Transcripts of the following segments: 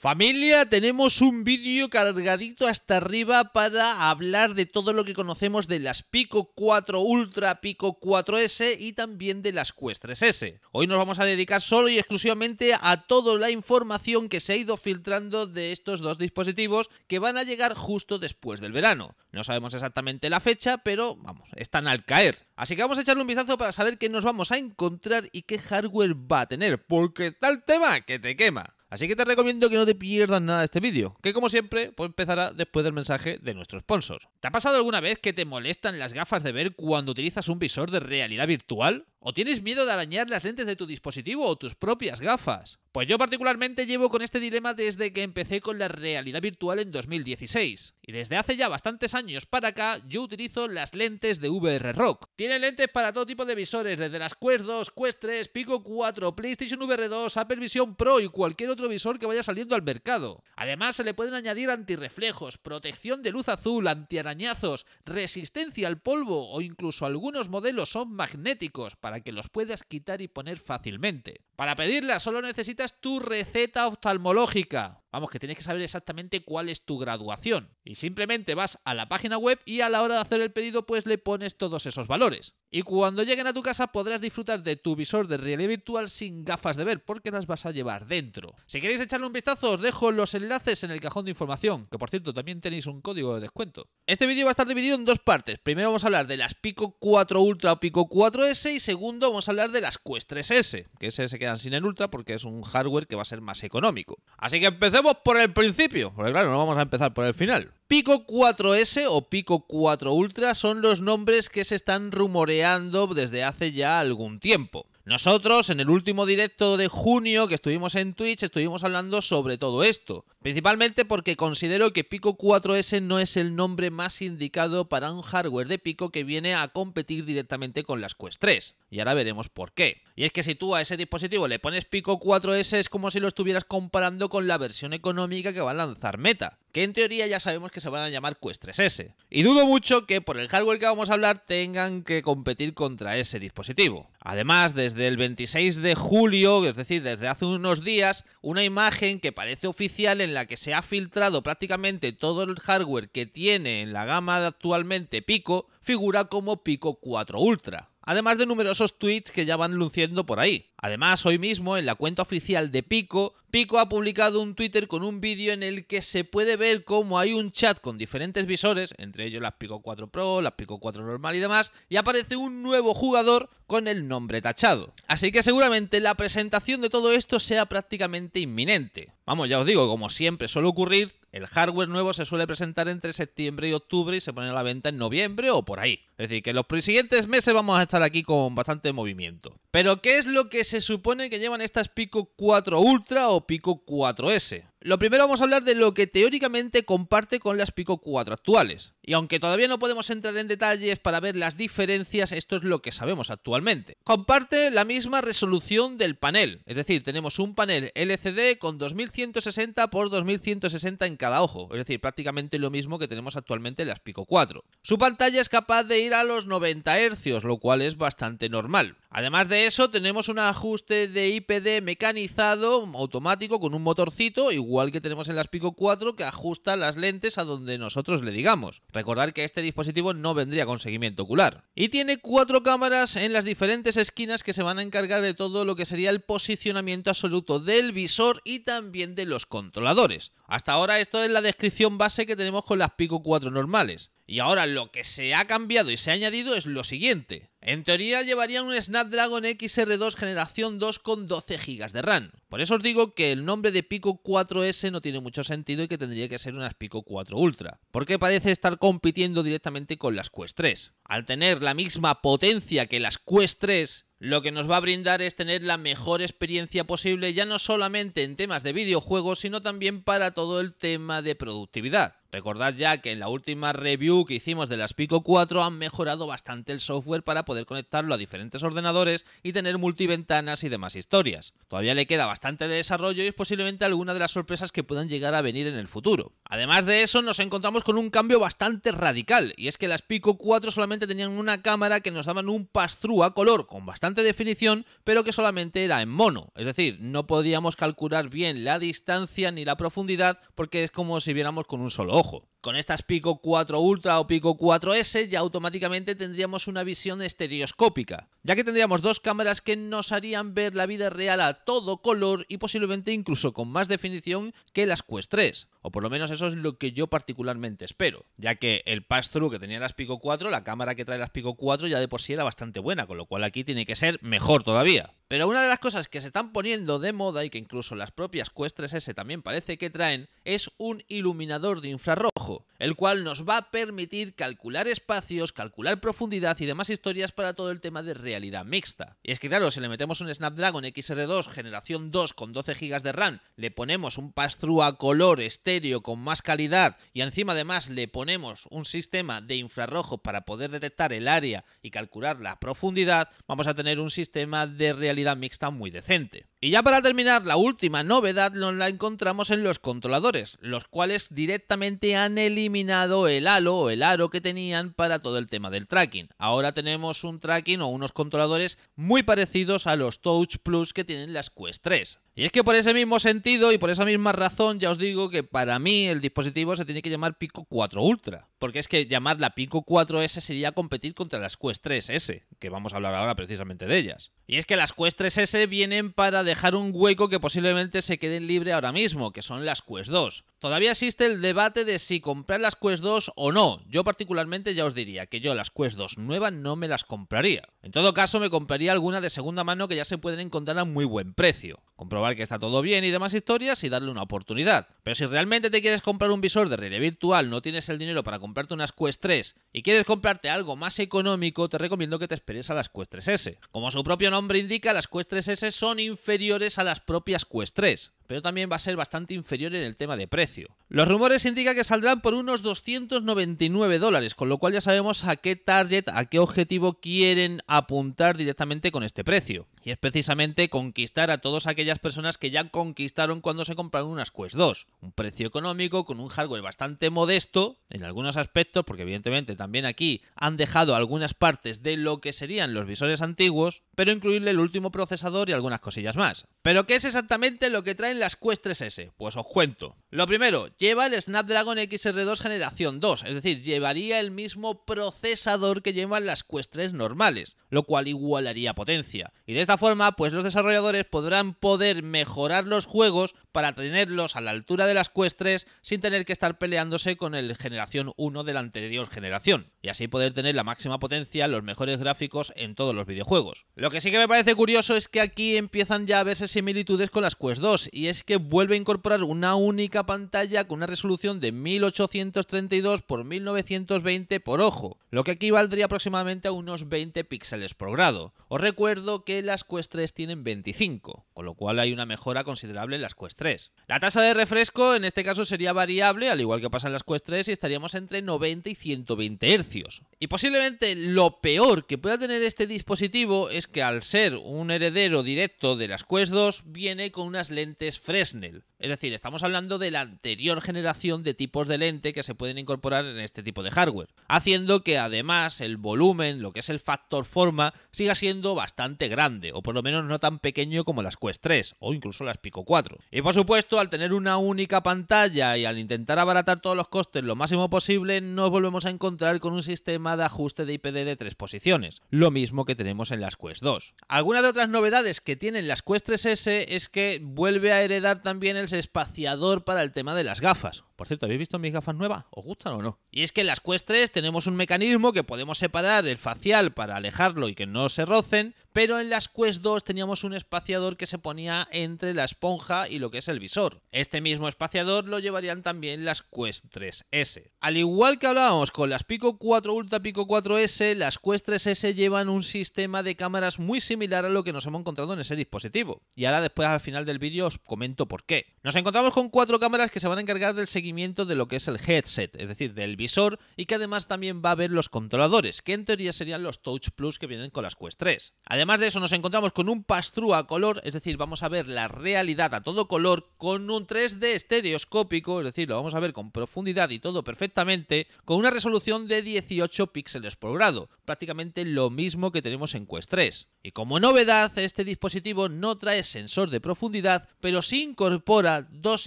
Familia, tenemos un vídeo cargadito hasta arriba para hablar de todo lo que conocemos de las Pico 4 Ultra, Pico 4S y también de las Quest 3S. Hoy nos vamos a dedicar solo y exclusivamente a toda la información que se ha ido filtrando de estos dos dispositivos que van a llegar justo después del verano. No sabemos exactamente la fecha, pero vamos, están al caer. Así que vamos a echarle un vistazo para saber qué nos vamos a encontrar y qué hardware va a tener, porque está el tema que te quema. Así que te recomiendo que no te pierdas nada de este vídeo, que como siempre, pues empezará después del mensaje de nuestro sponsor. ¿Te ha pasado alguna vez que te molestan las gafas de ver cuando utilizas un visor de realidad virtual? ¿O tienes miedo de arañar las lentes de tu dispositivo o tus propias gafas? Pues yo particularmente llevo con este dilema desde que empecé con la realidad virtual en 2016. Y desde hace ya bastantes años para acá yo utilizo las lentes de VR Rock. Tiene lentes para todo tipo de visores, desde las Quest 2, Quest 3, Pico 4, PlayStation VR 2, Apple Vision Pro y cualquier otro visor que vaya saliendo al mercado. Además se le pueden añadir antirreflejos, protección de luz azul, antiarañazos, resistencia al polvo o incluso algunos modelos son magnéticos para que los puedas quitar y poner fácilmente. Para pedirla solo necesitas tu receta oftalmológica. Vamos, que tienes que saber exactamente cuál es tu graduación. Y simplemente vas a la página web y a la hora de hacer el pedido pues le pones todos esos valores. Y cuando lleguen a tu casa podrás disfrutar de tu visor de realidad virtual sin gafas de ver porque las vas a llevar dentro. Si queréis echarle un vistazo os dejo los enlaces en el cajón de información, que por cierto también tenéis un código de descuento. Este vídeo va a estar dividido en dos partes. Primero vamos a hablar de las Pico 4 Ultra o Pico 4S y segundo vamos a hablar de las Quest 3S, que ese se quedan sin el Ultra porque es un hardware que va a ser más económico. Así que empecemos por el principio, porque claro, no vamos a empezar por el final. Pico 4S o Pico 4 Ultra son los nombres que se están rumoreando desde hace ya algún tiempo. Nosotros en el último directo de junio que estuvimos en Twitch estuvimos hablando sobre todo esto, principalmente porque considero que Pico 4S no es el nombre más indicado para un hardware de Pico que viene a competir directamente con las Quest 3, y ahora veremos por qué. Y es que si tú a ese dispositivo le pones Pico 4S es como si lo estuvieras comparando con la versión económica que va a lanzar Meta, que en teoría ya sabemos que se van a llamar Quest 3S. Y dudo mucho que por el hardware que vamos a hablar tengan que competir contra ese dispositivo. Además, desde el 26 de julio, es decir, desde hace unos días, una imagen que parece oficial en la que se ha filtrado prácticamente todo el hardware que tiene en la gama de actualmente Pico, figura como Pico 4 Ultra. Además de numerosos tweets que ya van luciendo por ahí. Además, hoy mismo en la cuenta oficial de Pico, Pico ha publicado un Twitter con un vídeo en el que se puede ver cómo hay un chat con diferentes visores, entre ellos las Pico 4 Pro, las Pico 4 normal y demás, y aparece un nuevo jugador con el nombre tachado. Así que seguramente la presentación de todo esto sea prácticamente inminente. Vamos, ya os digo, como siempre suele ocurrir, el hardware nuevo se suele presentar entre septiembre y octubre y se pone a la venta en noviembre o por ahí. Es decir, que en los siguientes meses vamos a estar aquí con bastante movimiento. Pero ¿qué es lo que se supone que llevan estas Pico 4 Ultra o Pico 4S. Lo primero vamos a hablar de lo que teóricamente comparte con las Pico 4 actuales. Y aunque todavía no podemos entrar en detalles para ver las diferencias, esto es lo que sabemos actualmente. Comparte la misma resolución del panel, es decir, tenemos un panel LCD con 2160 x 2160 en cada ojo, es decir, prácticamente lo mismo que tenemos actualmente en las Pico 4. Su pantalla es capaz de ir a los 90 Hz, lo cual es bastante normal. Además de eso, tenemos un ajuste de IPD mecanizado automático con un motorcito igual igual que tenemos en las Pico 4 que ajusta las lentes a donde nosotros le digamos. Recordar que este dispositivo no vendría con seguimiento ocular. Y tiene cuatro cámaras en las diferentes esquinas que se van a encargar de todo lo que sería el posicionamiento absoluto del visor y también de los controladores. Hasta ahora esto es la descripción base que tenemos con las Pico 4 normales. Y ahora lo que se ha cambiado y se ha añadido es lo siguiente. En teoría llevarían un Snapdragon XR2 generación 2 con 12 GB de RAM. Por eso os digo que el nombre de Pico 4S no tiene mucho sentido y que tendría que ser unas Pico 4 Ultra, porque parece estar compitiendo directamente con las Quest 3. Al tener la misma potencia que las Quest 3 lo que nos va a brindar es tener la mejor experiencia posible ya no solamente en temas de videojuegos, sino también para todo el tema de productividad. Recordad ya que en la última review que hicimos de las Pico 4 han mejorado bastante el software para poder conectarlo a diferentes ordenadores y tener multiventanas y demás historias. Todavía le queda bastante de desarrollo y es posiblemente alguna de las sorpresas que puedan llegar a venir en el futuro. Además de eso, nos encontramos con un cambio bastante radical, y es que las Pico 4 solamente tenían una cámara que nos daban un pass-through a color con bastante definición, pero que solamente era en mono, es decir, no podíamos calcular bien la distancia ni la profundidad porque es como si viéramos con un solo Ojo, con estas Pico 4 Ultra o Pico 4S ya automáticamente tendríamos una visión estereoscópica, ya que tendríamos dos cámaras que nos harían ver la vida real a todo color y posiblemente incluso con más definición que las Quest 3, o por lo menos eso es lo que yo particularmente espero, ya que el pass-through que tenía las Pico 4, la cámara que trae las Pico 4 ya de por sí era bastante buena, con lo cual aquí tiene que ser mejor todavía. Pero una de las cosas que se están poniendo de moda y que incluso las propias Quest 3S también parece que traen es un iluminador de infrarrojo el cual nos va a permitir calcular espacios, calcular profundidad y demás historias para todo el tema de realidad mixta. Y es que claro, si le metemos un Snapdragon XR2 generación 2 con 12 GB de RAM, le ponemos un pass-through a color estéreo con más calidad y encima además le ponemos un sistema de infrarrojo para poder detectar el área y calcular la profundidad, vamos a tener un sistema de realidad mixta muy decente. Y ya para terminar, la última novedad la encontramos en los controladores, los cuales directamente han eliminado el halo o el aro que tenían para todo el tema del tracking. Ahora tenemos un tracking o unos controladores muy parecidos a los Touch Plus que tienen las Quest 3. Y es que por ese mismo sentido y por esa misma razón ya os digo que para mí el dispositivo se tiene que llamar Pico 4 Ultra, porque es que llamarla Pico 4S sería competir contra las Quest 3S, que vamos a hablar ahora precisamente de ellas. Y es que las Quest 3S vienen para dejar un hueco que posiblemente se queden libre ahora mismo, que son las Quest 2. Todavía existe el debate de si comprar las Quest 2 o no. Yo particularmente ya os diría que yo las Quest 2 nuevas no me las compraría. En todo caso me compraría alguna de segunda mano que ya se pueden encontrar a muy buen precio. Comprobar que está todo bien y demás historias y darle una oportunidad. Pero si realmente te quieres comprar un visor de realidad virtual, no tienes el dinero para comprarte unas Quest 3 y quieres comprarte algo más económico, te recomiendo que te esperes a las Quest 3S. Como su propio nombre indica, las Quest 3S son inferiores a las propias Quest 3 pero también va a ser bastante inferior en el tema de precio. Los rumores indican que saldrán por unos 299 dólares, con lo cual ya sabemos a qué target, a qué objetivo quieren apuntar directamente con este precio. Y es precisamente conquistar a todas aquellas personas que ya conquistaron cuando se compraron unas Quest 2. Un precio económico, con un hardware bastante modesto en algunos aspectos, porque evidentemente también aquí han dejado algunas partes de lo que serían los visores antiguos, pero incluirle el último procesador y algunas cosillas más. Pero ¿qué es exactamente lo que traen las Quest 3S? Pues os cuento. Lo primero, lleva el Snapdragon XR2 generación 2, es decir, llevaría el mismo procesador que llevan las Quest 3 normales, lo cual igualaría potencia. Y de esta forma, pues los desarrolladores podrán poder mejorar los juegos para tenerlos a la altura de las Quest 3 sin tener que estar peleándose con el generación 1 de la anterior generación y así poder tener la máxima potencia, los mejores gráficos en todos los videojuegos. Lo que sí que me parece curioso es que aquí empiezan ya a verse similitudes con las Quest 2 y es que vuelve a incorporar una única pantalla con una resolución de 1832 x 1920 por ojo, lo que aquí valdría aproximadamente a unos 20 píxeles por grado. Os recuerdo que las Quest 3 tienen 25, con lo cual hay una mejora considerable en las Quest 3. La tasa de refresco en este caso sería variable, al igual que pasa en las Quest 3, y estaríamos entre 90 y 120 Hz y posiblemente lo peor que pueda tener este dispositivo es que al ser un heredero directo de las Quest 2 viene con unas lentes Fresnel, es decir, estamos hablando de la anterior generación de tipos de lente que se pueden incorporar en este tipo de hardware, haciendo que además el volumen, lo que es el factor forma, siga siendo bastante grande, o por lo menos no tan pequeño como las Quest 3 o incluso las Pico 4. Y por supuesto, al tener una única pantalla y al intentar abaratar todos los costes lo máximo posible, nos volvemos a encontrar con un sistema de ajuste de IPD de tres posiciones, lo mismo que tenemos en las Quest 2. Algunas de otras novedades que tienen las Quest 3S es que vuelve a heredar también el espaciador para el tema de las gafas. Por cierto, ¿habéis visto mis gafas nuevas? ¿Os gustan o no? Y es que en las Quest 3 tenemos un mecanismo que podemos separar el facial para alejarlo y que no se rocen, pero en las Quest 2 teníamos un espaciador que se ponía entre la esponja y lo que es el visor. Este mismo espaciador lo llevarían también las Quest 3S. Al igual que hablábamos con las Pico 4 Ultra Pico 4S, las Quest 3S llevan un sistema de cámaras muy similar a lo que nos hemos encontrado en ese dispositivo. Y ahora después al final del vídeo os comento por qué. Nos encontramos con cuatro cámaras que se van a encargar del seguimiento de lo que es el headset, es decir, del visor, y que además también va a ver los controladores, que en teoría serían los Touch Plus que vienen con las Quest 3. Además de eso, nos encontramos con un pass a color, es decir, vamos a ver la realidad a todo color con un 3D estereoscópico, es decir, lo vamos a ver con profundidad y todo perfectamente, con una resolución de 18 píxeles por grado, prácticamente lo mismo que tenemos en Quest 3. Y como novedad, este dispositivo no trae sensor de profundidad, pero sí incorpora dos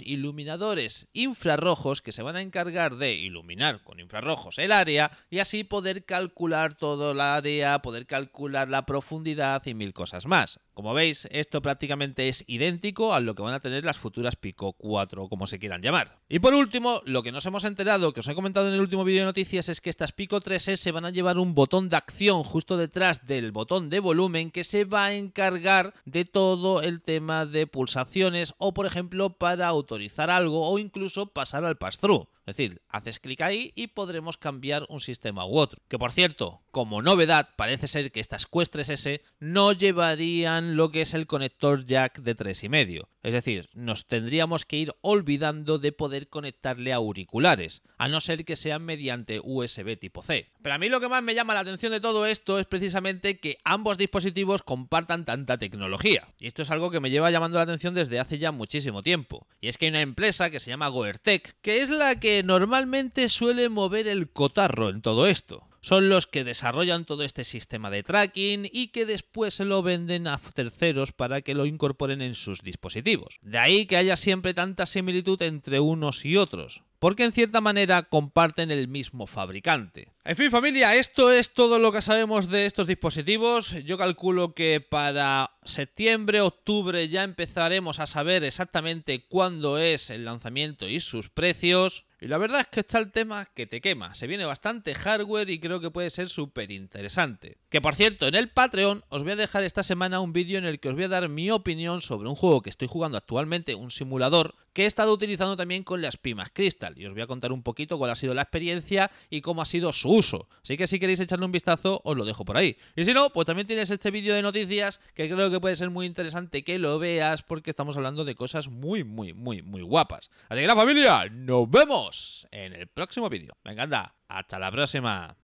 iluminadores infrarrojos que se van a encargar de iluminar con infrarrojos el área y así poder calcular todo el área, poder calcular la profundidad y mil cosas más. Como veis, esto prácticamente es idéntico a lo que van a tener las futuras Pico 4, como se quieran llamar. Y por último, lo que nos hemos enterado, que os he comentado en el último vídeo de noticias, es que estas Pico 3S e se van a llevar un botón de acción justo detrás del botón de volumen que se va a encargar de todo el tema de pulsaciones o, por ejemplo, para autorizar algo o incluso pasar al pass-through. Es decir, haces clic ahí y podremos cambiar un sistema u otro. Que por cierto, como novedad, parece ser que estas Quest 3S no llevarían lo que es el conector jack de 3,5. Es decir, nos tendríamos que ir olvidando de poder conectarle auriculares, a no ser que sean mediante USB tipo C. Pero a mí lo que más me llama la atención de todo esto es precisamente que ambos dispositivos compartan tanta tecnología. Y esto es algo que me lleva llamando la atención desde hace ya muchísimo tiempo. Y es que hay una empresa que se llama Goertech, que es la que normalmente suele mover el cotarro en todo esto son los que desarrollan todo este sistema de tracking y que después se lo venden a terceros para que lo incorporen en sus dispositivos. De ahí que haya siempre tanta similitud entre unos y otros porque en cierta manera comparten el mismo fabricante. En fin familia, esto es todo lo que sabemos de estos dispositivos. Yo calculo que para septiembre, octubre ya empezaremos a saber exactamente cuándo es el lanzamiento y sus precios. Y la verdad es que está el tema que te quema. Se viene bastante hardware y creo que puede ser súper interesante. Que por cierto, en el Patreon os voy a dejar esta semana un vídeo en el que os voy a dar mi opinión sobre un juego que estoy jugando actualmente, un simulador, que he estado utilizando también con las Pimas Crystal. Y os voy a contar un poquito cuál ha sido la experiencia y cómo ha sido su uso. Así que si queréis echarle un vistazo, os lo dejo por ahí. Y si no, pues también tienes este vídeo de noticias que creo que puede ser muy interesante que lo veas porque estamos hablando de cosas muy, muy, muy, muy guapas. Así que la familia, nos vemos en el próximo vídeo. Venga, anda, hasta la próxima.